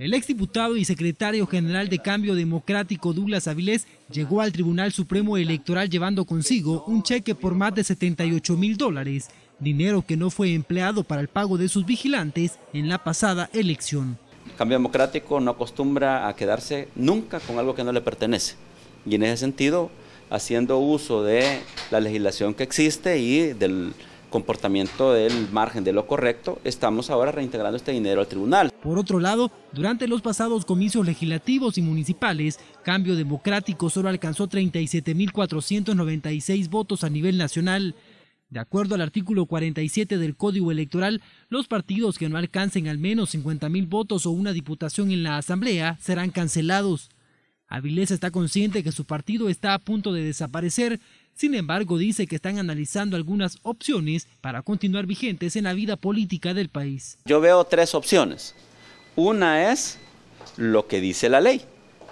El exdiputado y secretario general de Cambio Democrático Douglas Avilés llegó al Tribunal Supremo Electoral llevando consigo un cheque por más de 78 mil dólares, dinero que no fue empleado para el pago de sus vigilantes en la pasada elección. Cambio Democrático no acostumbra a quedarse nunca con algo que no le pertenece y en ese sentido haciendo uso de la legislación que existe y del comportamiento del margen de lo correcto, estamos ahora reintegrando este dinero al tribunal. Por otro lado, durante los pasados comicios legislativos y municipales, Cambio Democrático solo alcanzó 37.496 votos a nivel nacional. De acuerdo al artículo 47 del Código Electoral, los partidos que no alcancen al menos 50.000 votos o una diputación en la Asamblea serán cancelados. Avilés está consciente que su partido está a punto de desaparecer sin embargo, dice que están analizando algunas opciones para continuar vigentes en la vida política del país. Yo veo tres opciones. Una es lo que dice la ley,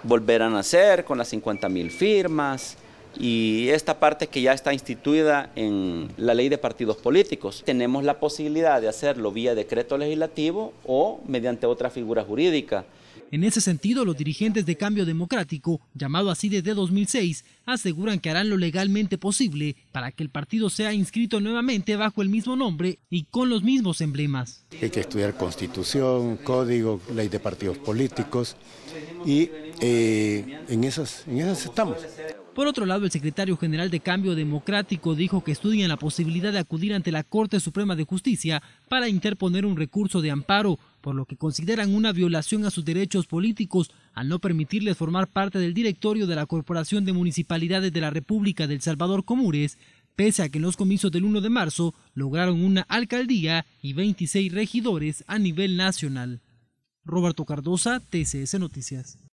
Volverán a hacer con las 50 mil firmas y esta parte que ya está instituida en la ley de partidos políticos. Tenemos la posibilidad de hacerlo vía decreto legislativo o mediante otra figura jurídica. En ese sentido, los dirigentes de Cambio Democrático, llamado así desde 2006, aseguran que harán lo legalmente posible para que el partido sea inscrito nuevamente bajo el mismo nombre y con los mismos emblemas. Hay que estudiar constitución, código, ley de partidos políticos y eh, en, esas, en esas estamos. Por otro lado, el secretario general de Cambio Democrático dijo que estudian la posibilidad de acudir ante la Corte Suprema de Justicia para interponer un recurso de amparo por lo que consideran una violación a sus derechos políticos al no permitirles formar parte del directorio de la Corporación de Municipalidades de la República del Salvador Comures, pese a que en los comicios del 1 de marzo lograron una alcaldía y 26 regidores a nivel nacional. Roberto Cardosa, TCS Noticias.